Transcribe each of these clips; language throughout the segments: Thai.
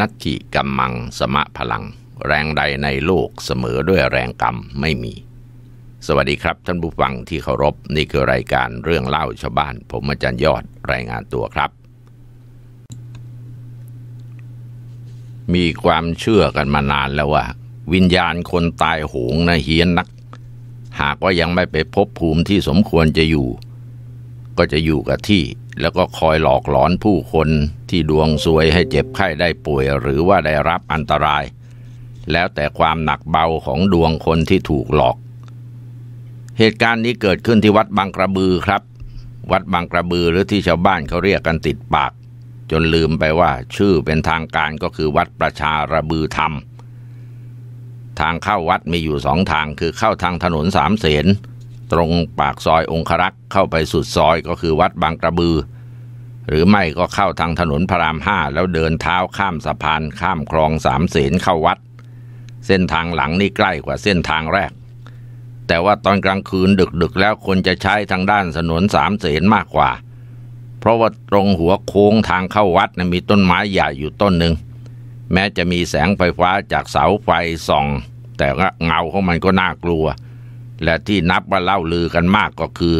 นัตถิกัมมังสมะพลัง แรงใดในโลกเสมอด้วยแรงกรรมไม่มี สวัสดีครับท่านผู้ฟังที่เคารพนี่คือรายการเรื่องเล่าชาวบ้าน ผมอาจารย์ยอด รายงานตัวครับ มีความเชื่อกันมานานแล้วว่า วิญญาณคนตายหงนะเฮียนนัก หากว่ายังไม่ไปพบภูมิที่สมควรจะอยู่ ก็จะอยู่กับที่แล้วก็คอยหลอกหลอนผู้คนที่ดวงซวยให้เจ็บไข้ได้ป่วยหรือว่าได้รับอันตราย แล้วแต่ความหนักเบาของดวงคนที่ถูกหลอก เหตุการณ์นี้เกิดขึ้นที่วัดบางกระบือครับ วัดบางกระบือหรือที่ชาวบ้านเขาเรียกกันติดปาก จนลืมไปว่าชื่อเป็นทางการก็คือวัดประชาระบือธรรม ทางเข้าวัดมีอยู่สองทางคือเข้าทางถนนสามเสนตรงปากซอยองครักษ์เข้าไปสุดซอยก็คือวัดบางกระบือ หรือไม่ก็เข้าทางถนนพระรามห้าแล้วเดินเท้าข้ามสะพาน ข้ามคลองสามเสนเข้าวัด เส้นทางหลังนี่ใกล้กว่าเส้นทางแรก แต่ว่าตอนกลางคืนดึกๆ แล้วคนจะใช้ทางด้านถนนสามเสนมากกว่า เพราะว่าตรงหัวโค้งทางเข้าวัดนะมีต้นไม้ใหญ่อยู่ต้นหนึ่งแม้จะมีแสงไฟฟ้าจากเสาไฟส่อง แต่เงาของมันก็น่ากลัวและที่นับว่าเล่าลือกันมากก็คือ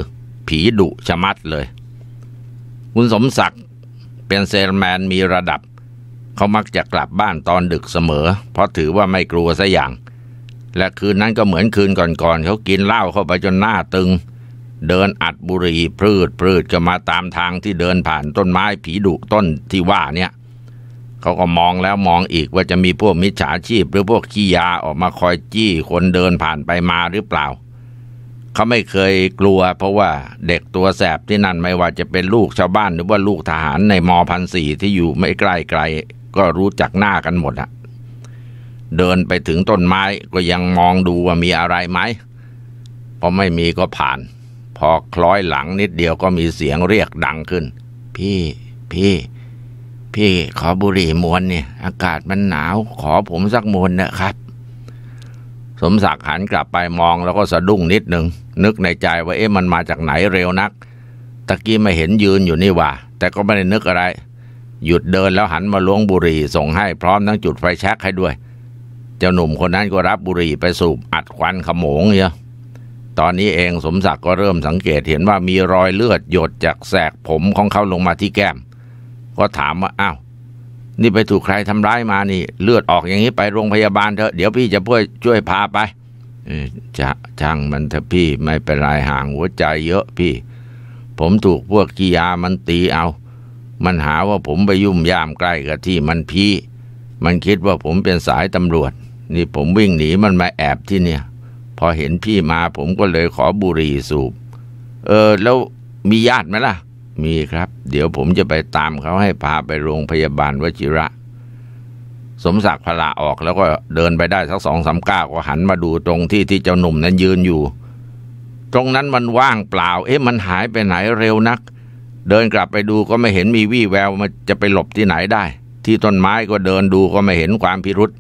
ผีดุชะมัดเลยคุณสมศักดิ์เป็นเซลแมนมีระดับ เขามักจะกลับบ้านตอนดึกเสมอ เพราะถือว่าไม่กลัวซะอย่าง และคืนนั้นก็เหมือนคืนก่อนๆเขากินเหล้าเข้าไปจนหน้าตึง เดินอัดบุหรี่พืดพืดก็มาตามทางที่เดินผ่านต้นไม้ผีดุต้นที่ว่าเนี่ยเขาก็มองแล้วมองอีกว่าจะมีพวกมิจฉาชีพหรือพวกขี้ยาออกมาคอยจี้คนเดินผ่านไปมาหรือเปล่าเขาไม่เคยกลัว เพราะว่าเด็กตัวแสบที่นั่นไม่ว่าจะเป็นลูกชาวบ้าน หรือว่าลูกทหารในมพันสี่ที่อยู่ไม่ไกลไกลก็รู้จักหน้ากันหมดอะเดินไปถึงต้นไม้ก็ยังมองดูว่ามีอะไรไหมพอไม่มีก็ผ่าน พอคล้อยหลังนิดเดียวก็มีเสียงเรียกดังขึ้น พี่พี่พี่ ขอบุหรี่มวนเนี่ยอากาศมันหนาว ขอผมสักมวนนะครับสมศักดิ์หันกลับไปมองแล้วก็สะดุ้งนิดหนึ่งนึกในใจว่าเอ๊ะมันมาจากไหนเร็วนักตะกี้ไม่เห็นยืนอยู่นี่ว่า แต่ก็ไม่ได้นึกอะไร หยุดเดินแล้วหันมาล้วงบุหรี่ ส่งให้พร้อมทั้งจุดไฟแช็กให้ด้วย เจ้าหนุ่มคนนั้นก็รับบุหรี่ไปสูบ อัดควันขโมงเนี่ยตอนนี้เองสมศักดิ์ก็เริ่มสังเกตเห็นว่ามีรอยเลือดหยดจากแสกผมของเขาลงมาที่แก้ม ก็ถามว่าอ้าวนี่ไปถูกใครทำร้ายมานี่ เลือดออกอย่างนี้ไปโรงพยาบาลเถอะ เดี๋ยวพี่จะพ่วยช่วยพาไปจะช่างมันเถอะพี่ไม่เป็นไรห่างหัวใจเยอะพี่ ผมถูกพวกกียามันตีเอา มันหาว่าผมไปยุ่มย่ามใกล้กับที่มันพี่ มันคิดว่าผมเป็นสายตำรวจ นี่ผมวิ่งหนีมันมาแอบที่เนี่ย พอเห็นพี่มาผมก็เลยขอบุหรี่สูบเออ แล้วมีญาติไหมล่ะมีครับ เดี๋ยวผมจะไปตามเขาให้พาไปโรงพยาบาลวชิระ สมศักดิ์พละออกแล้วก็เดินไปได้สักสองสามก้าวก็หันมาดูตรงที่ที่เจ้าหนุ่มนั้นยืนอยู่ ตรงนั้นมันว่างเปล่า เอ๊ะ มันหายไปไหนเร็วนัก เดินกลับไปดูก็ไม่เห็นมีวี่แววมันจะไปหลบที่ไหนได้ ที่ต้นไม้ก็เดินดูก็ไม่เห็นความพิรุษ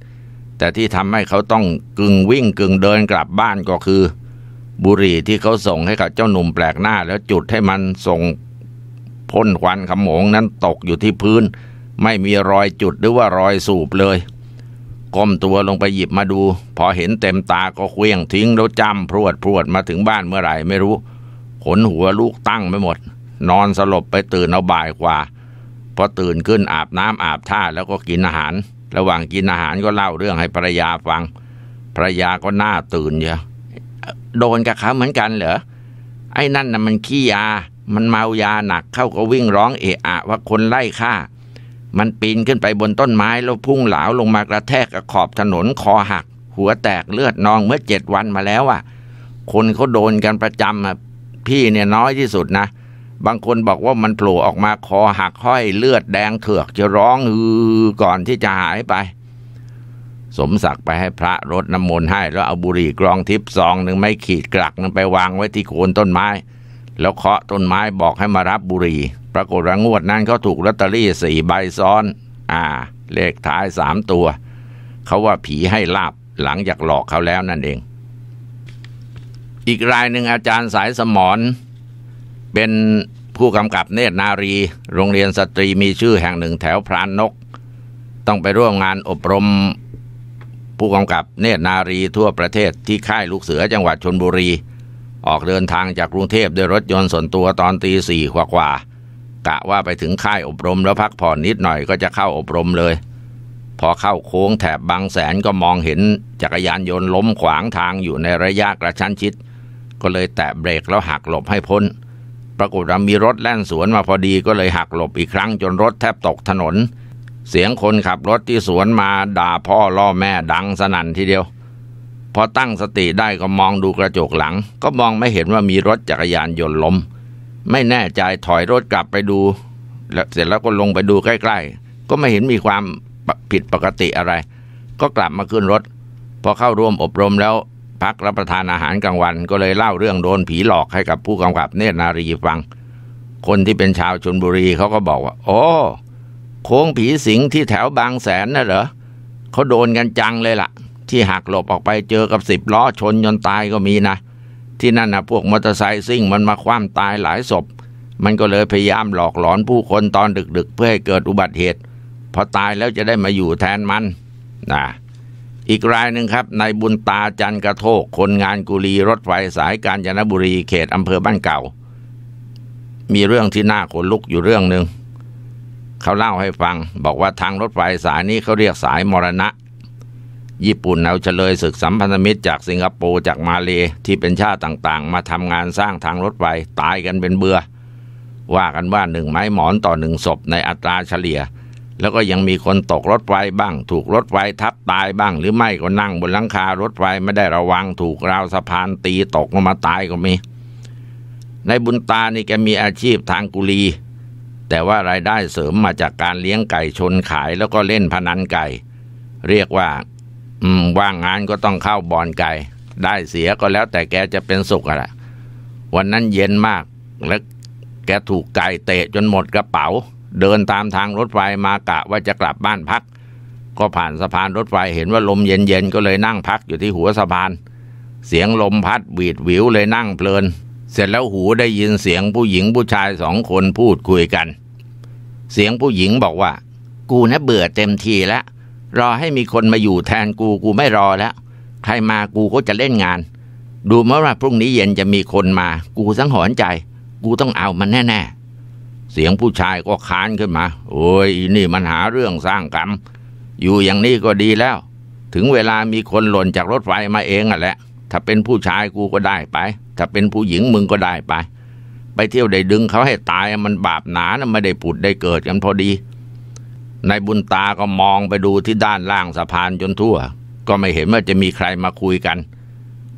แต่ที่ทำให้เขาต้องกึ่งวิ่งกึ่งเดินกลับบ้านก็คือ บุหรี่ที่เขาส่งให้กับเจ้าหนุ่มแปลกหน้าแล้วจุดให้มันส่งพ่นควันขโมงนั้นตกอยู่ที่พื้น ไม่มีรอยจุดหรือว่ารอยสูบเลยก้มตัวลงไปหยิบมาดู พอเห็นเต็มตาก็เคว้งทิ้งแล้วจำพรวดพรวดมาถึงบ้านเมื่อไหร่ ไม่รู้ ขนหัวลูกตั้งไม่หมด นอนสลบไปตื่นเอาบ่ายกว่าพอตื่นขึ้นอาบน้ำอาบท่าแล้วก็กินอาหาร ระหว่างกินอาหารก็เล่าเรื่องให้ภรรยาฟังภรรยาก็หน้าตื่นเยอะโดนกับเขาเหมือนกันเหรอไอ้นั่นน่ะมันขี้ยามันเมายาหนักเข้าก็วิ่งร้องเอะอะ ว่าคนไล่ฆ่ามันปีนขึ้นไปบนต้นไม้ แล้วพุ่งเหลาลงมากระแทกกระขอบถนนคอหักหัวแตกเลือดนองเมื่อเจ็ดวันมาแล้วอ่ะ คนเขาโดนกันประจำอ่ะพี่เนี่ยน้อยที่สุดนะ บางคนบอกว่ามันโผล่ออกมาคอหักห้อย เลือดแดงเถือก จะร้องฮือก่อนที่จะหายไป สมศักดิ์ไปให้พระรดน้ำมนต์ให้ แล้วเอาบุหรี่กรองทิพย์ซองหนึ่งไม่ขีดกลักนึงไปวางไว้ที่โคนต้นไม้แล้วเคาะต้นไม้บอกให้มารับบุรี ปรากฏว่างวดนั้นเขาถูกลอตเตอรี่สี่ใบซ้อน อ่า เลขท้ายสามตัว เขาว่าผีให้ลาบหลังจากหลอกเขาแล้วนั่นเอง อีกรายหนึ่งอาจารย์สายสมรเป็นผู้กำกับเนตรนารี โรงเรียนสตรีมีชื่อแห่งหนึ่งแถวพรานนก ต้องไปร่วมงานอบรมผู้กำกับเนตรนารีทั่วประเทศที่ค่ายลูกเสือจังหวัดชนบุรีออกเดินทางจากกรุงเทพด้วยรถยนต์ส่วนตัวตอนตีสี่กว่ากว่ากะว่าไปถึงค่ายอบรมแล้วพักผ่อนนิดหน่อยก็จะเข้าอบรมเลย พอเข้าโค้งแถบบางแสนก็มองเห็นจักรยานยนต์ล้มขวางทางอยู่ในระยะกระชั้นชิด ก็เลยแตะเบรกแล้วหักหลบให้พ้น ปรากฏว่ามีรถแล่นสวนมาพอดีก็เลยหักหลบอีกครั้งจนรถแทบตกถนน เสียงคนขับรถที่สวนมาด่าพ่อล่อแม่ดังสนั่นทีเดียวพอตั้งสติได้ก็มองดูกระจกหลัง ก็มองไม่เห็นว่ามีรถจักรยานยนต์ล้มไม่แน่ใจถอยรถกลับไปดู เสร็จแล้วก็ลงไปดูใกล้ ๆ ก็ไม่เห็นมีความผิดปกติอะไร ก็กลับมาขึ้นรถ พอเข้าร่วมอบรมแล้ว พักรับประทานอาหารกลางวัน ก็เลยเล่าเรื่องโดนผีหลอกให้กับผู้กำกับเนตรนารีฟัง คนที่เป็นชาวชนบุรีเขาก็บอกว่าโอ้โค้งผีสิงที่แถวบางแสนน่ะเหรอเขาโดนกันจังเลยละ่ะที่หักหลบออกไปเจอกับสิบล้อชนจนตายก็มีนะ ที่นั่นนะพวกมอเตอร์ไซค์ซิ่งมันมาคว่ำตายหลายศพมันก็เลยพยายามหลอกหลอนผู้คนตอนดึกๆ เพื่อให้เกิดอุบัติเหตุ พอตายแล้วจะได้มาอยู่แทนมันนะอีกรายหนึ่งครับนายบุญตาจันกระโทกคนงานกุลีรถไฟสายกาญจนบุรีเขตอำเภอบ้านเก่า มีเรื่องที่น่าขนลุกอยู่เรื่องหนึ่งเขาเล่าให้ฟัง บอกว่าทางรถไฟสายนี้เขาเรียกสายมรณะญี่ปุ่นเอาเฉลยศึกสัมพันธมิตรจากสิงคโปร์จากมาเลยที่เป็นชาติต่าง ๆ มาทำงานสร้างทางรถไฟตายกันเป็นเบือ่อว่ากันว่าหนึ่งไม้หมอนต่อหนึ่งศพในอัตราเฉลี่ย แล้วก็ยังมีคนตกรถไฟบ้าง ถูกรถไฟทับตายบ้างหรือไม่ก็นั่งบนหลังคารถไฟไม่ได้ระวังถูกราวสะพานตีตกลงมาตายก็มีในบุญตานี่แกมีอาชีพทางกุลี แต่ว่ารายได้เสริมมาจากการเลี้ยงไก่ชนขาย แล้วก็เล่นพนันไก่ เรียกว่าอืมว่างงานก็ต้องเข้าบอนไก่ ได้เสียก็แล้วแต่แกจะเป็นสุขอะละวันนั้นเย็นมากแล้วแกถูกไก่เตะจนหมดกระเป๋า เดินตามทางรถไฟมากะว่าจะกลับบ้านพัก ก็ผ่านสะพานรถไฟเห็นว่าลมเย็นๆก็เลยนั่งพักอยู่ที่หัวสะพาน เสียงลมพัดหวีดหวิวเลยนั่งเพลิน เสร็จแล้วหูได้ยินเสียงผู้หญิงผู้ชายสองคนพูดคุยกัน เสียงผู้หญิงบอกว่า กูนะเบื่อเต็มทีแล้วรอให้มีคนมาอยู่แทนกูกูไม่รอแล้ว ใครมากูก็จะเล่นงาน ดูเมื่อว่าพรุ่งนี้เย็นจะมีคนมากูสังหรณ์ใจ กูต้องเอามันแน่ๆเสียงผู้ชายก็ค้านขึ้นมา โอ้ยนี่มันหาเรื่องสร้างกรรมอยู่อย่างนี้ก็ดีแล้ว ถึงเวลามีคนหล่นจากรถไฟมาเองอ่ะแหละถ้าเป็นผู้ชายกูก็ได้ไป ถ้าเป็นผู้หญิงมึงก็ได้ไป ไปเที่ยวได้ดึงเขาให้ตายมันบาปหนานะไม่ได้ผุดได้เกิดกันพอดีนายบุญตาก็มองไปดูที่ด้านล่างสะพานจนทั่ว ก็ไม่เห็นว่าจะมีใครมาคุยกัน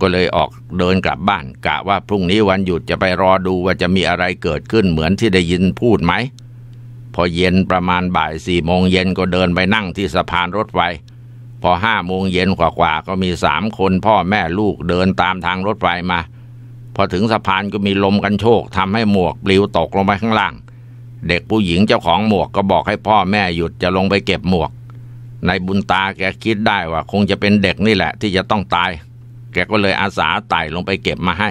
ก็เลยออกเดินกลับบ้านกะว่าพรุ่งนี้วันหยุดจะไปรอดูว่าจะมีอะไรเกิดขึ้นเหมือนที่ได้ยินพูดไหม พอเย็นประมาณบ่ายสี่โมงเย็นก็เดินไปนั่งที่สะพานรถไฟ พอห้าโมงเย็นกว่าๆก็มีสามคนพ่อแม่ลูกเดินตามทางรถไฟมา พอถึงสะพานก็มีลมกันโชกทำให้หมวกปลิวตกลงไปข้างล่างเด็กผู้หญิงเจ้าของหมวกก็บอกให้พ่อแม่หยุดจะลงไปเก็บหมวกนายบุญตาแกคิดได้ว่าคงจะเป็นเด็กนี่แหละที่จะต้องตาย แกก็เลยอาสาไต่ลงไปเก็บมาให้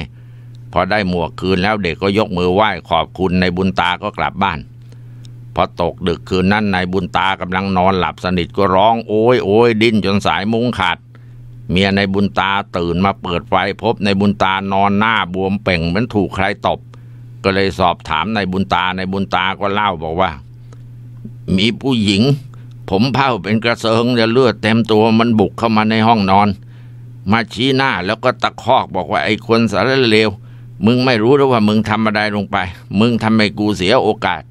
พอได้หมวกคืนแล้วเด็กก็ยกมือไหว้ ขอบคุณนายบุญตาก็กลับบ้านพอตกดึกคืนนั้นนายบุญตากำลังนอนหลับสนิทก็ร้องโอยโอยดิ้นจนสายมุ้งขาดเมียนายบุญตาตื่นมาเปิดไฟพบนายบุญตานอนหน้าบวมเป่งเหมือนถูกใครตบก็เลยสอบถามนายบุญตานายบุญตาก็เล่าบอกว่า มีผู้หญิงผมเผาเป็นกระเซิงจะเลือดเต็มตัวมันบุกเข้ามาในห้องนอน มาชี้หน้าแล้วก็ตะคอกบอกว่าไอ้คนสารเลวมึงไม่รู้หรือว่ามึงทำอะไรลงไป มึงทำให้กูเสียโอกาส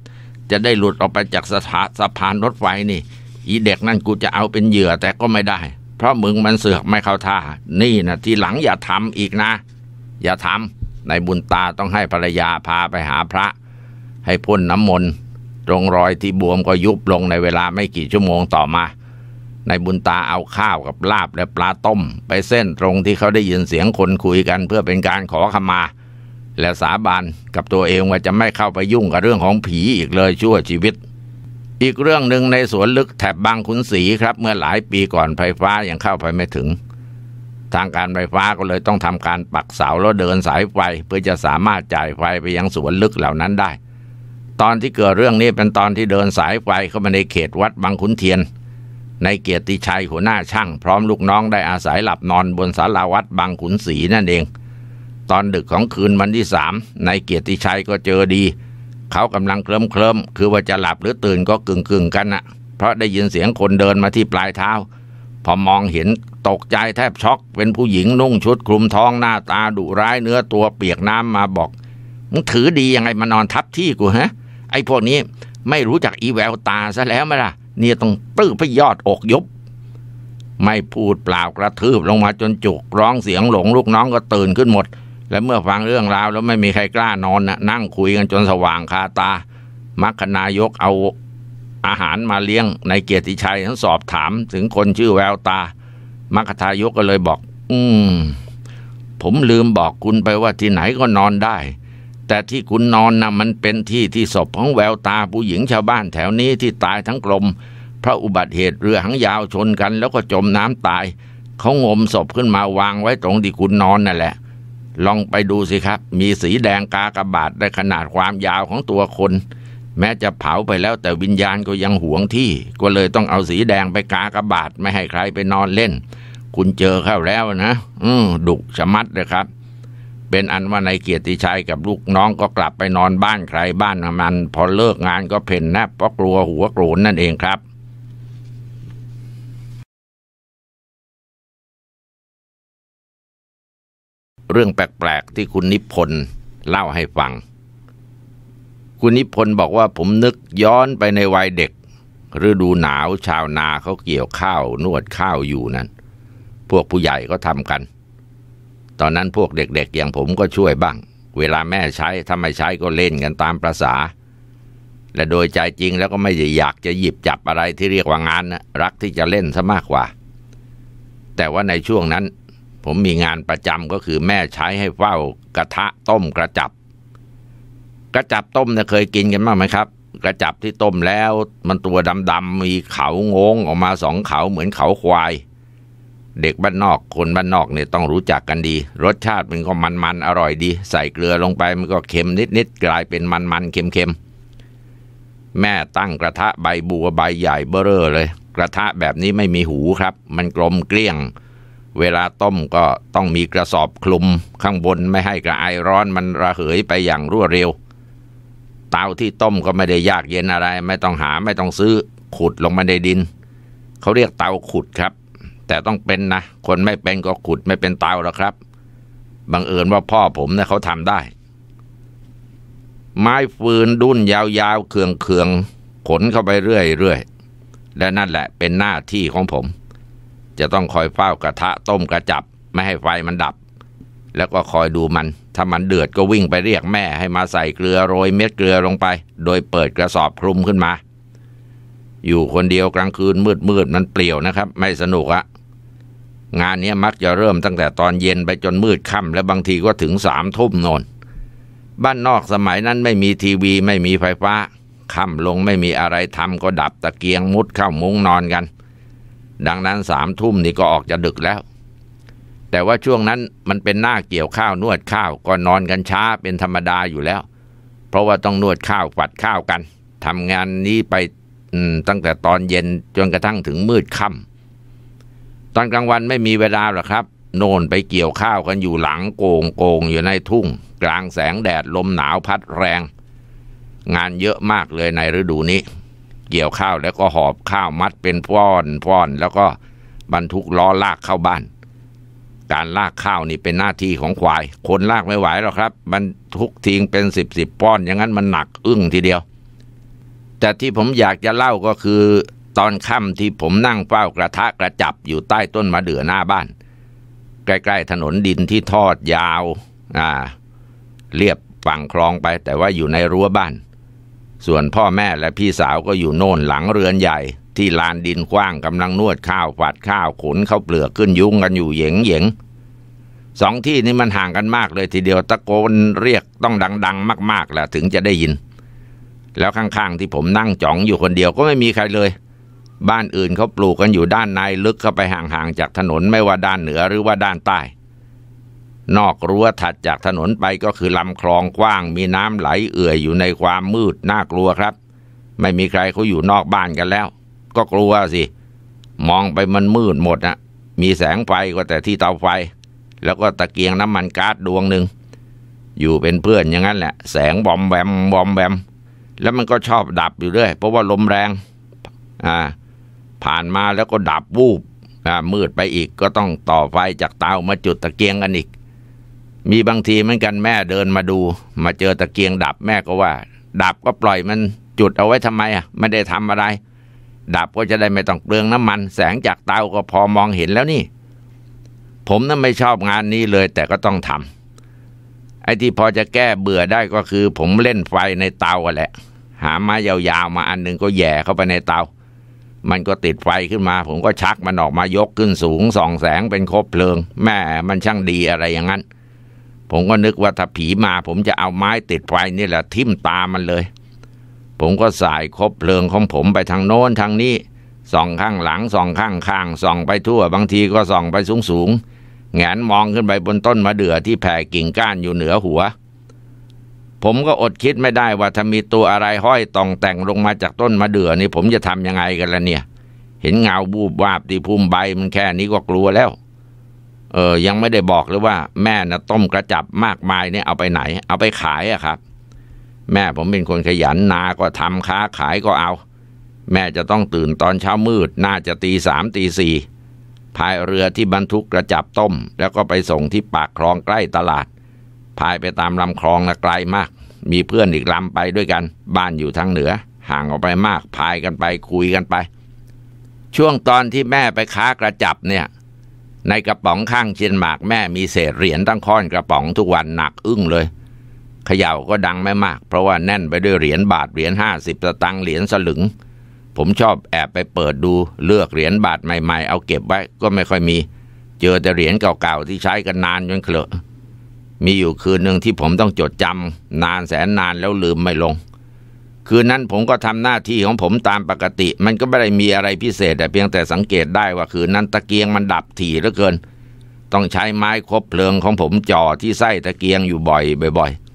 จะได้หลุดออกไปจากสถาสะพานรถไฟนี่ อีเด็กนั่นกูจะเอาเป็นเหยื่อแต่ก็ไม่ได้ เพราะมึงมันเสือกไม่เข้าท่า นี่นะที่หลังอย่าทำอีกนะอย่าทำนายบุญตาต้องให้ภรรยาพาไปหาพระให้พ่นน้ำมนต์ตรงรอยที่บวมก็ยุบลงในเวลาไม่กี่ชั่วโมงต่อมานายบุญตาเอาข้าวกับลาบและปลาต้มไปเส้นตรงที่เขาได้ยินเสียงคนคุยกันเพื่อเป็นการขอขมา และสาบานกับตัวเองว่าจะไม่เข้าไปยุ่งกับเรื่องของผีอีกเลยชั่วชีวิต อีกเรื่องหนึ่งในสวนลึกแถบบางขุนศรีครับเมื่อหลายปีก่อนไฟฟ้ายังเข้าไปไม่ถึงทางการไฟฟ้าก็เลยต้องทำการปักเสาแล้วเดินสายไฟเพื่อจะสามารถจ่ายไฟไปยังสวนลึกเหล่านั้นได้ ตอนที่เกิดเรื่องนี้เป็นตอนที่เดินสายไฟเข้ามาในเขตวัดบางขุนเทียนในเกียรติชัยหัวหน้าช่าง พร้อมลูกน้องได้อาศัยหลับนอนบนศาลาวัดบางขุนศรีนั่นเอง ตอนดึกของคืนวันที่สามในเกียรติชัยก็เจอดี เขากำลังเคลิ้มเคลิ้มคือว่าจะหลับหรือตื่นก็กึ่งกึ่งกันนะเพราะได้ยินเสียงคนเดินมาที่ปลายเท้าพอมองเห็นตกใจแทบช็อกเป็นผู้หญิงนุ่งชุด คลุมท้องหน้าตาดุร้ายเนื้อตัวเปียกน้ำมาบอกมึงถือดียังไงมานอนทับที่กูฮะไอ้พวกนี้ไม่รู้จักอีแววตาซะแล้วไหมล่ะเนี่ยต้องตื้อพยอดอกยบ ไม่พูดเปล่ากระทืบลงมาจนจุกร้องเสียงหลงลูกน้องก็ตื่นขึ้นหมด และเมื่อฟังเรื่องราวแล้วไม่มีใครกล้านอนนะนั่งคุยกันจนสว่างคาตามัคคณายกเอาอาหารมาเลี้ยงในเกียรติชัยสอบถามถึงคนชื่อแววตามัคทายกก็เลยบอก อืม ผมลืมบอกคุณไปว่าที่ไหนก็นอนได้ แต่ที่คุณนอนนะ่ะมันเป็นที่ที่ศพของแววตาผู้หญิงชาวบ้านแถวนี้ที่ตายทั้งกลมเพราะอุบัติเหตุเรือหางยาวชนกันแล้วก็จมน้ำตาย เขางมศพขึ้นมาวางไว้ตรงที่คุณนอนนั่นแหละ ลองไปดูสิครับ มีสีแดงกากระบาดได้ขนาดความยาวของตัวคนแม้จะเผาไปแล้วแต่วิญญาณก็ยังหวงที่ ก็เลยต้องเอาสีแดงไปกากระบาดไม่ให้ใครไปนอนเล่น คุณเจอเข้าแล้วนะ อืดุชะมัดเลยครับ เป็นอันว่านายเกียรติชัยกับลูกน้องก็กลับไปนอนบ้านใครบ้านมันพอเลิกงานก็เพ่นนะเพราะกลัวหัวโกรนนั่นเองครับ เรื่องแปลกๆที่คุณนิพนธ์เล่าให้ฟังคุณนิพนธ์บอกว่าผมนึกย้อนไปในวัยเด็กฤดูหนาวชาวนาเขาเกี่ยวข้าว นวดข้าวอยู่นั้น พวกผู้ใหญ่ก็ทำกัน ตอนนั้นพวกเด็ก ๆ อย่างผมก็ช่วยบ้าง เวลาแม่ใช้ถ้าไม่ใช้ก็เล่นกันตามประษาและโดยใจจริงแล้วก็ไม่ได้อยากจะหยิบจับอะไรที่เรียกว่างานนะรักที่จะเล่นซะมากกว่า แต่ว่าในช่วงนั้น ผมมีงานประจำก็คือแม่ใช้ให้เฝ้ากระทะต้มกระจับกระจับต้มเนี่ยเคยกินกันบ้างไหมครับ กระจับที่ต้มแล้วมันตัวดำๆ มีเขางงออกมาสองเขาเหมือนเขาควาย เด็กบ้านนอกคนบ้านนอกเนี่ยต้องรู้จักกันดี รสชาติมันก็มันๆ อร่อยดี ใส่เกลือลงไปมันก็เค็มนิดๆ กลายเป็นมันๆ เค็มๆ แม่ตั้งกระทะใบ บัวใบใหญ่เบ้อเร่อเลย กระทะแบบนี้ไม่มีหูครับ มันกลมเกลี้ยง เวลาต้มก็ต้องมีกระสอบคลุม ข้างบนไม่ให้กระไอร้อนมันระเหยไปอย่างรวดเร็วเตาที่ต้มก็ไม่ได้ยากเย็นอะไร ไม่ต้องหาไม่ต้องซื้อ ขุดลงมาในดินเขาเรียกเตาขุดครับ แต่ต้องเป็นนะคนไม่เป็นก็ขุดไม่เป็นเตาหรอกครับบังเอิญว่าพ่อผมเนี่ยเขาทำได้ ไม้ฟืนดุ้นยาวๆเคืองๆขนเข้าไปเรื่อยๆและนั่นแหละเป็นหน้าที่ของผม จะต้องคอยเฝ้ากระทะต้มกระจับไม่ให้ไฟมันดับแล้วก็คอยดูมัน ถ้ามันเดือดก็วิ่งไปเรียกแม่ให้มาใส่เกลือโรยเม็ดเกลือลงไป โดยเปิดกระสอบคลุมขึ้นมา อยู่คนเดียวกลางคืนมืดมืดมันเปลี่ยวนะครับ ไม่สนุกอะงานนี้มักจะเริ่มตั้งแต่ตอนเย็นไปจนมืดค่ำและบางทีก็ถึงสามทุ่มนอนบ้านนอกสมัยนั้นไม่มีทีวีไม่มีไฟฟ้า ค่ำลงไม่มีอะไรทำก็ดับตะเกียงมุดเข้ามุ้งนอนกัน ดังนั้นสามทุ่มนี่ก็ออกจะดึกแล้วแต่ว่าช่วงนั้นมันเป็นหน้าเกี่ยวข้าวนวดข้าวก็นอนกันช้าเป็นธรรมดาอยู่แล้ว เพราะว่าต้องนวดข้าวฝัดข้าวกันทำงานนี้ไปตั้งแต่ตอนเย็นจนกระทั่งถึงมืดค่ำตอนกลางวันไม่มีเวลาหรอกครับ โนนไปเกี่ยวข้าวกันอยู่หลังโกงโกงอยู่ในทุ่ง กลางแสงแดดลมหนาวพัดแรง งานเยอะมากเลยในฤดูนี้ เกี่ยวข้าวแล้วก็หอบข้าวมัดเป็นพ่อนพ่อนแล้วก็บรรทุกล้อลากเข้าบ้านการลากข้าวนี่เป็นหน้าที่ของควาย คนลากไม่ไหวหรอกครับ มันทุกทิ้งเป็นสิบสิบป้อน อย่างนั้นมันหนักอึ้งทีเดียว แต่ที่ผมอยากจะเล่าก็คือตอนค่ำที่ผมนั่งเฝ้ากระทะกระจับอยู่ใต้ต้นมะเดื่อหน้าบ้าน ใกล้ๆ ถนนดินที่ทอดยาว อ่าเรียบฝั่งคลองไป แต่ว่าอยู่ในรั้วบ้าน ส่วนพ่อแม่และพี่สาวก็อยู่โน่นหลังเรือนใหญ่ที่ลานดินกว้างกำลังนวดข้าวฝัดข้าวขนข้าวเปลือกขึ้นยุ่งกันอยู่เหยงเหยงสองที่นี้มันห่างกันมากเลยทีเดียวตะโกนเรียกต้องดัง ๆมากๆแหละถึงจะได้ยิน แล้วข้างๆที่ผมนั่งจ่องอยู่คนเดียวก็ไม่มีใครเลย บ้านอื่นเขาปลูกกันอยู่ด้านในลึกเข้าไปห่างๆ จากถนนไม่ว่าด้านเหนือหรือว่าด้านใต้ นอกรั้วถัดจากถนนไปก็คือลำคลองกว้าง มีน้ำไหลเอื่อยอยู่ในความมืดน่ากลัวครับ ไม่มีใครเขาอยู่นอกบ้านกันแล้วก็กลัวสิมองไปมันมืดหมดนะมีแสงไฟก็แต่ที่เตาไฟ แล้วก็ตะเกียงน้ำมันก๊าซดวงหนึ่งอยู่เป็นเพื่อนอย่างนั้นแหละ แสงบอมแบมบอมแบมแล้วมันก็ชอบดับอยู่ด้วยเพราะว่าลมแรงอ่าผ่านมาแล้วก็ดับวูบอ่ามืดไปอีกก็ต้องต่อไฟจากเตามาจุดตะเกียงกันอีก มีบางทีเหมือนกันแม่เดินมาดูมาเจอตะเกียงดับแม่ก็ว่า ดับก็ปล่อยมันจุดเอาไว้ทำไมอ่ะไม่ได้ทำอะไรดับก็จะได้ไม่ต้องเปลืองน้ำมัน แสงจากเตาก็พอมองเห็นแล้วนี่ ผมนั้นไม่ชอบงานนี้เลยแต่ก็ต้องทำไอ้ที่พอจะแก้เบื่อได้ก็คือผมเล่นไฟในเตาแหละ หาไม้ยาวๆมาอันหนึ่งก็แย่เข้าไปในเตามันก็ติดไฟขึ้นมา ผมก็ชักมันออกมายกขึ้นสูงส่องแสงเป็นคบเพลิงแม่มันช่างดีอะไรอย่างนั้น ผมก็นึกว่าถ้าผีมา ผมจะเอาไม้ติดไฟนี่แหละทิ่มตามันเลยผมก็สายคบเพลิงของผมไปทางโน้นทางนี้ส่องข้างหลังส่องข้างข้างส่องไปทั่วบางทีก็ส่องไปสูงสูงแงนมองขึ้นไปบนต้นมะเดื่อที่แผ่กิ่งก้านอยู่เหนือหัว ผมก็อดคิดไม่ได้ว่าถ้ามีตัวอะไรห้อยตองแต่งลงมาจากต้นมะเดื่อนี่ ผมจะทำยังไงกันล่ะเนี่ย เห็นเงาบูบวาบที่พุ่มใบมันแค่นี้ก็กลัวแล้ว เออยังไม่ได้บอกเลยว่า แม่นะ่ะต้มกระจับมากมายเนี่ยเอาไปไหน เอาไปขายอะครับแม่ผมเป็นคนขยันนา ก็ทำค้าขายก็เอา แม่จะต้องตื่นตอนเช้ามืด น่าจะตีสามตีสี่พายเรือที่บรรทุกกระจับต้ม แล้วก็ไปส่งที่ปากคลองใกล้ตลาด พายไปตามลำคลองนะไกลมาก มีเพื่อนอีกลำไปด้วยกัน บ้านอยู่ทางเหนือ ห่างออกไปมาก พายกันไปคุยกันไป ช่วงตอนที่แม่ไปค้ากระจับเนี่ย ในกระป๋องข้างเชียนหมากแม่มีเศษเหรียญตั้งค้อนกระป๋องทุกวันหนักอึ้งเลยขย่าก็ดังไม่มากเพราะว่าแน่นไปด้วยเหรียญบาทเหรียญห้าสิบสตังเหรียญสลึง ผมชอบแอบไปเปิดดูเลือกเหรียญบาทใหม่ๆเอาเก็บไว้ก็ไม่ค่อยมี เจอแต่เหรียญเก่าๆที่ใช้กันนานจนเคลอะ มีอยู่คืนหนึ่งที่ผมต้องจดจำนานแสนนานแล้วลืมไม่ลง คืนนั้นผมก็ทำหน้าที่ของผมตามปกติ มันก็ไม่ได้มีอะไรพิเศษแต่เพียงแต่สังเกตได้ว่าคืนนั้นตะเกียงมันดับถี่เหลือเกิน ต้องใช้ไม้คบเพลิงของผมจ่อที่ไส้ตะเกียงอยู่บ่อยๆ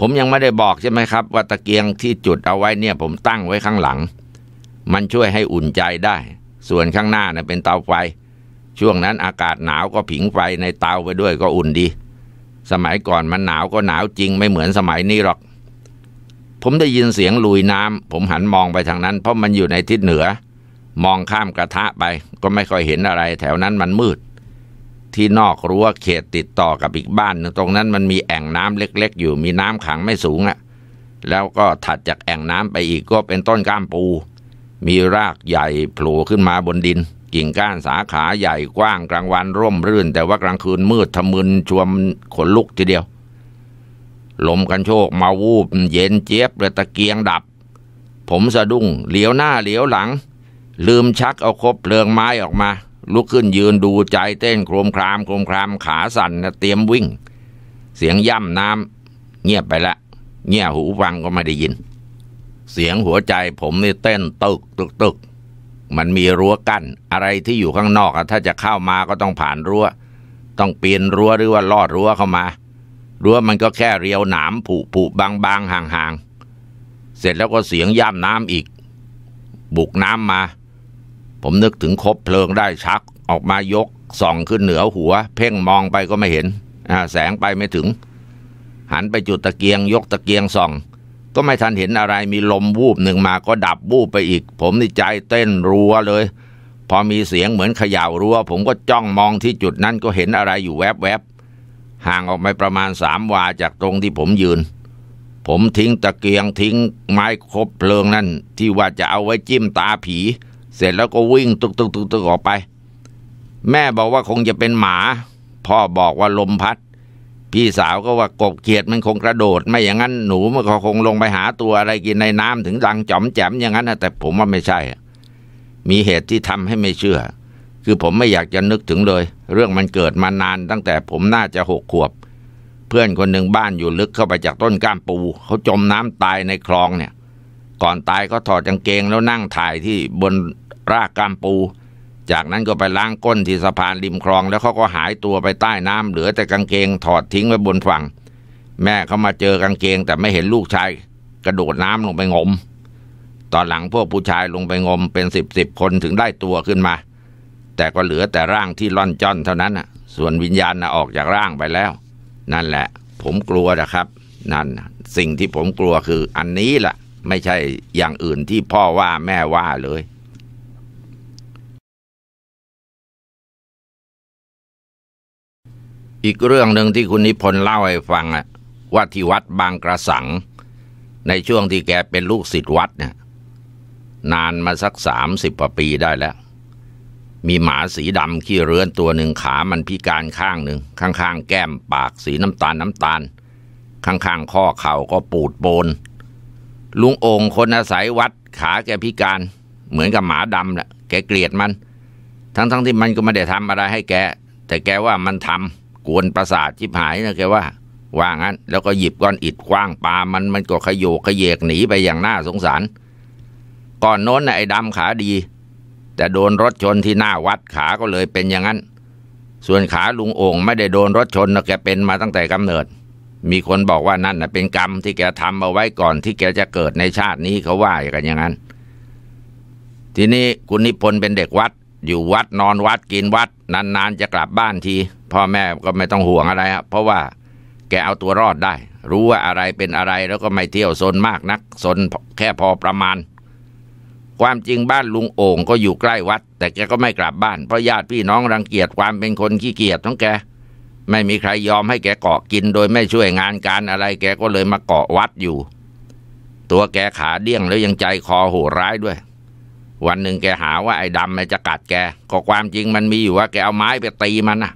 ผมยังไม่ได้บอกใช่ไหมครับว่าตะเกียงที่จุดเอาไว้เนี่ย ผมตั้งไว้ข้างหลัง มันช่วยให้อุ่นใจได้ส่วนข้างหน้าเนี่ยเป็นเตาไฟช่วงนั้นอากาศหนาวก็ผิงไฟในเตาไปด้วยก็อุ่นดี สมัยก่อนมันหนาวก็หนาวจริงไม่เหมือนสมัยนี้หรอก ผมได้ยินเสียงลุยน้ำ ผมหันมองไปทางนั้นเพราะมันอยู่ในทิศเหนือ มองข้ามกระทะไป ก็ไม่ค่อยเห็นอะไร แถวนั้นมันมืดที่นอกรั้วเขตติดต่อกับอีกบ้านนึงตรงนั้นมันมีแอ่งน้ำเล็กๆอยู่มีน้ำขังไม่สูงอะ่ะแล้วก็ถัดจากแอ่งน้ำไปอีกก็เป็นต้นก้ามปู มีรากใหญ่โผล่ขึ้นมาบนดิน กิ่งก้านสาขาใหญ่กว้างกลางวันร่มรื่น แต่ว่ากลางคืนมืดทะมึนชวมขนลุกทีเดียว ลมกันโชกมาวูบเย็นเจี๊ยบเลยตะเกียงดับ ผมสะดุ้งเหลียวหน้าเหลียวหลัง ลืมชักเอาคบเพลิงไม้ออกมาลุกขึ้นยืนดูใจเต้นโครมคราม โครมครามขาสั่นนะเตรียมวิ่ง เสียงย่ำน้ำเงียบไปละ เงียหูฟังก็ไม่ได้ยิน เสียงหัวใจผมนี่เต้นตึกตึกตึก มันมีรั้วกั้น อะไรที่อยู่ข้างนอกอะถ้าจะเข้ามาก็ต้องผ่านรั้วต้องปีนรั้วหรือว่าลอดรั้วเข้ามารั้วมันก็แค่เรียวหนามผุผุบางบางห่างห่างเสร็จแล้วก็เสียงย่ำน้ำอีก บุกน้ำมาผมนึกถึงคบเพลิงได้ชักออกมายก ส่องขึ้นเหนือหัว เพ่งมองไปก็ไม่เห็นแสงไปไม่ถึง หันไปจุดตะเกียงยกตะเกียงส่อง ก็ไม่ทันเห็นอะไรมีลมวูบหนึ่งมาก็ดับวูบไปอีก ผมนี่ใจเต้นรัวเลย พอมีเสียงเหมือนขย่ารัวผมก็จ้องมองที่จุดนั้นก็เห็นอะไรอยู่แวบๆบๆห่างออกไปประมาณสามวาจากตรงที่ผมยืน ผมทิ้งตะเกียงทิ้ง ไม้คบเพลิงนั่น ที่ว่าจะเอาไว้จิ้มตาผีเสร็จแล้วก็วิ่งตุกตุกตุกตุกออกไป แม่บอกว่าคงจะเป็นหมา พ่อบอกว่าลมพัด พี่สาวก็ว่ากบเขียดมันคงกระโดด ไม่อย่างนั้นหนูมันก็คงลงไปหาตัวอะไรกินในน้ำถึงดังจอมแจมอย่างนั้นนะแต่ผมว่าไม่ใช่ มีเหตุที่ทำให้ไม่เชื่อ คือผมไม่อยากจะนึกถึงเลย เรื่องมันเกิดมานาน ตั้งแต่ผมน่าจะหกขวบ เพื่อนคนหนึ่งบ้านอยู่ลึกเข้าไปจากต้นก้ามปู เขาจมน้ำตายในคลองเนี่ย ก่อนตายก็ถอดจังเกงแล้วนั่งถ่ายที่บนรากกามปู จากนั้นก็ไปล้างก้นที่สะพานริมคลอง แล้วเขาก็หายตัวไปใต้น้ำเหลือแต่กางเกงถอดทิ้งไว้บนฝั่งแม่เขามาเจอกางเกงแต่ไม่เห็นลูกชาย กระโดดน้ำลงไปงมตอนหลังพวกผู้ชายลงไปงมเป็นสิบสิบคนถึงได้ตัวขึ้นมา แต่ก็เหลือแต่ร่างที่ล่อนจ้อนเท่านั้นส่วนวิญญาณนะออกจากร่างไปแล้ว นั่นแหละ ผมกลัวนะครับ นั่นสิ่งที่ผมกลัวคืออันนี้แหละไม่ใช่อย่างอื่นที่พ่อว่าแม่ว่าเลยอีกเรื่องหนึ่งที่คุณนิพนธ์เล่าให้ฟังอะว่าที่วัดบางกระสัง ในช่วงที่แกเป็นลูกศิษย์วัดเนี่ยนานมาสักสามสิบกว่าปีได้แล้ว มีหมาสีดำขี้เรือนตัวหนึ่งขามันพิการข้างหนึ่งข้าง ๆ แก้มปากสีน้ำตาลน้ำตาลข้าง ๆ ข้อเข่าก็ปูดโปนลุงโอ่งคนอาศัยวัดขาแกพิการเหมือนกับหมาดำแหละแกเกลียดมัน ทั้งๆทที่มันก็ไม่ได้ทำอะไรให้แกแต่แกว่ามันทำกวนประสาทชิบหายนะแกว่า ว่างั้น แล้วก็หยิบก้อนอิดคว้างปามันมันก็ขยโยขยเยกหนีไปอย่างน่าสงสารก่อนโน้นนะไอ้ดำขาดี แต่โดนรถชนที่หน้าวัดขาก็เลยเป็นอย่างนั้น ส่วนขาลุงโอ่งไม่ได้โดนรถชนนะแกเป็นมาตั้งแต่กำเนิด มีคนบอกว่านั่นนะเป็นกรรมที่แกทำเอาไว้ก่อนที่แกจะเกิดในชาตินี้เขาว่ากันอย่างนั้น ทีนี้คุณนิพนธ์เป็นเด็กวัด อยู่วัดนอนวัดกินวัดนานๆจะกลับบ้านทีพ่อแม่ก็ไม่ต้องห่วงอะไรฮะเพราะว่าแกเอาตัวรอดได้ รู้ว่าอะไรเป็นอะไรแล้วก็ไม่เที่ยวซนมากนักซนแค่พอประมาณ ความจริงบ้านลุงโอ่งก็อยู่ใกล้วัด แต่แกก็ไม่กลับบ้าน เพราะญาติพี่น้องรังเกียจความเป็นคนขี้เกียจของแก ไม่มีใครยอมให้แกเกาะกินโดยไม่ช่วยงานการอะไร แกก็เลยมาเกาะวัดอยู่ ตัวแกขาเดี้ยงแล้วยังใจคอโหดร้ายด้วย วันหนึ่งแกหาว่าไอ้ดำมันจะกัดแก ก็ความจริงมันมีอยู่ว่าแกเอาไม้ไปตีมันนะ่ะ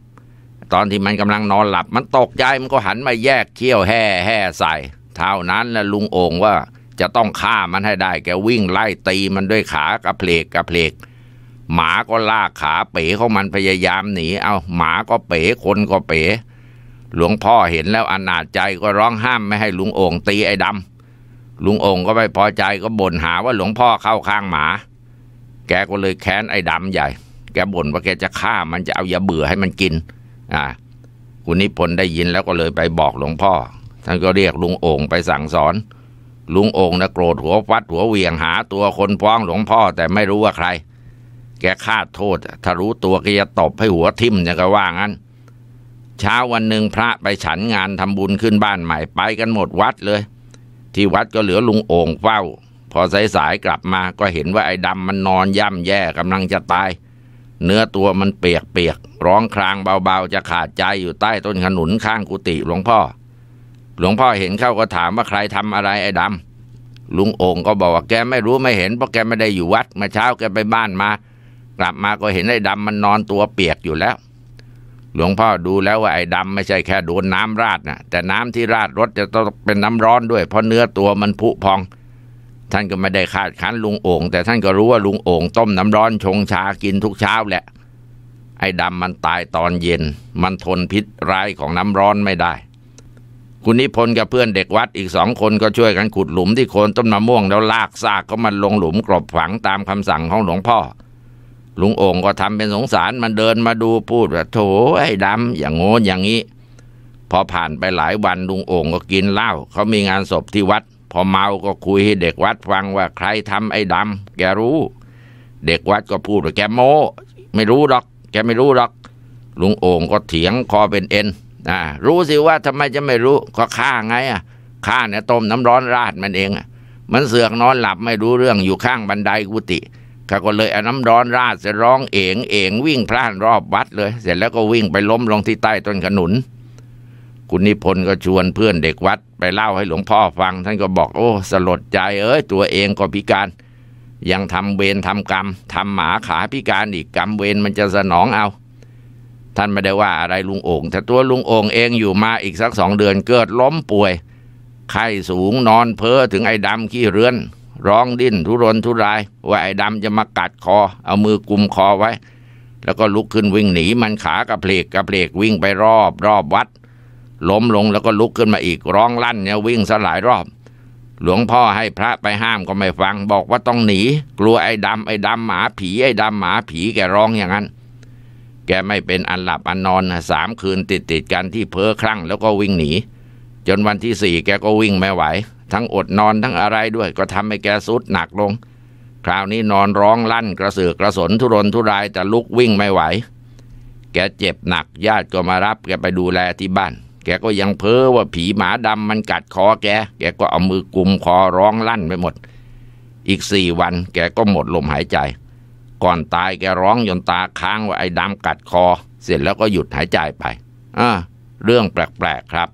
ตอนที่มันกำลังนอนหลับมันตกใจ มันก็หันมาแยกเขี้ยวแห่แห่ใส่ เท่านั้นแหละลุงโอ่งว่าจะต้องฆ่ามันให้ได้แกวิ่งไล่ตีมันด้วยขากระเพลกกระเพลกหมาก็ลากขาเป๋ของมันพยายามหนีเอาหมาก็เป๋คนก็เป๋หลวงพ่อเห็นแล้วอนาจใจก็ร้องห้ามไม่ให้ลุงโอ่งตีไอ้ดำลุงโอ่งก็ไม่พอใจก็บ่นหาว่าหลวงพ่อเข้าข้างหมา แกก็เลยแค้นไอ้ดำใหญ่ แกบ่นว่าแกจะฆ่ามันจะเอายาเบื่อให้มันกินอ่าคุณนิพนธ์ได้ยินแล้วก็เลยไปบอกหลวงพ่อ ท่านก็เรียกลุงโอ่งไปสั่งสอน ลุงโอ่งนะโกรธหัวฟัดหัวเวียงหาตัวคนฟ้องหลวงพ่อแต่ไม่รู้ว่าใคร แกคาดโทษ ถ้ารู้ตัวก็จะตบให้หัวทิ่มอย่างก็ว่างั้น เช้าวันหนึ่งพระไปฉันงานทำบุญขึ้นบ้านใหม่ไปกันหมดวัดเลย ที่วัดก็เหลือลุงโอ่งเฝ้า พอสายๆกลับมาก็เห็นว่าไอ้ดำมันนอนย่ำแย่กำลังจะตายเนื้อตัวมันเปียกเปียก ร้องครางเบาๆ จะขาดใจอยู่ใต้ต้นขนุนข้างกุฏิหลวงพ่อ หลวงพ่อเห็นเข้าก็ถามว่าใครทำอะไรไอ้ดำลุงโอ่งก็บอกว่าแกไม่รู้ไม่เห็นเพราะแกไม่ได้อยู่วัดมาเช้าแกไปบ้านมา กลับมาก็เห็นไอ้ดำมันนอนตัวเปียกอยู่แล้ว หลวงพ่อดูแล้วว่าไอ้ดำไม่ใช่แค่โดนน้ำราดนะแต่น้ำที่ราดรถจะต้องเป็นน้ำร้อนด้วย เพราะเนื้อตัวมันผุพองท่านก็ไม่ได้คาดขันลุงโอ่งแต่ท่านก็รู้ว่าลุงโอ่งต้มน้ำร้อนชงชากินทุกเช้าแหละ ไอ้ดำมันตายตอนเย็น มันทนพิษร้ายของน้ำร้อนไม่ได้ คุณนิพนธ์กับเพื่อนเด็กวัดอีกสองคนก็ช่วยกันขุดหลุมที่โคนต้นมะม่วงแล้วลากซากก็มันลงหลุมกรบฝังตามคำสั่งของหลวงพ่อลุงโอ่งก็ทำเป็นสงสารมันเดินมาดูพูดว่าโถไอ้ดำอย่างโง่อย่างนี้ พอผ่านไปหลายวันลุงโอ่งก็กินเหล้าเขามีงานศพที่วัดพอเมาก็คุยให้เด็กวัดฟังว่าใครทำไอ้ดำ แกรู้ เด็กวัดก็พูดว่าแกโมไม่รู้หรอก แกไม่รู้หรอกลุงโอ่งก็เถียงคอเป็นเอ็นอ่ารู้สิว่าทำไมจะไม่รู้ ก็ฆ่าไงอ่ะฆ่าเนี่ยต้มน้ำร้อนราดมันเองอ่ะมันเสือกนอนหลับไม่รู้เรื่องอยู่ข้างบันไดกุฏิข้าก็เลยเอาน้ำร้อนราดเสร้องเอง เองวิ่งพล่านรอบวัดเลย เสร็จแล้วก็วิ่งไปล้มลงที่ใต้ต้นขนุนคุณนิพนธ์ก็ชวนเพื่อนเด็กวัดไปเล่าให้หลวงพ่อฟังท่านก็บอกโอ้ สลดใจเอ้ยตัวเองก็พิการ ยังทำเวรทำกรรมทำหมาขาพิการอีกกรรมเวรมันจะสนองเอา ท่านไม่ได้ว่าอะไรลุงโอ่งแต่ตัวลุงโอ่งเองอยู่มาอีกสักสองเดือนเกิดล้มป่วย ไข้สูงนอนเพ้อถึงไอ้ดำขี้เรือน ร้องดิ้นทุรนทุราย ว่าไอ้ดำจะมากัดคอ เอามือกุมคอไว้ แล้วก็ลุกขึ้นวิ่งหนี มันขากระเพลกกระเพลกวิ่งไปรอบรอบวัดล้มลงแล้วก็ลุกขึ้นมาอีกร้องลั่นเนี่ยวิ่งสลายรอบ หลวงพ่อให้พระไปห้ามก็ไม่ฟัง บอกว่าต้องหนี กลัวไอ้ดำ ไอ้ดำหมาผีไอ้ดำหมาผีแกร้องอย่างนั้น แกไม่เป็นอันหลับอันนอนสามคืนติดติดกันที่เพ้อคลั่งแล้วก็วิ่งหนี จนวันที่สี่แกก็วิ่งไม่ไหว ทั้งอดนอนทั้งอะไรด้วย ก็ทำให้แกสุดหนักลง คราวนี้นอนร้องลั่นกระเสือกกระสนทุรนทุรายแต่ลุกวิ่งไม่ไหว แกเจ็บหนัก ญาติก็มารับ แกไปดูแลที่บ้านแกก็ยังเพ้อว่าผีหมาดำมันกัดคอแก แกก็เอามือกุมคอร้องลั่นไปหมด อีกสี่วันแกก็หมดลมหายใจ ก่อนตายแกร้องจนตาค้างว่าไอ้ดำกัดคอ เสร็จแล้วก็หยุดหายใจไปอ่าเรื่องแปลกๆครับ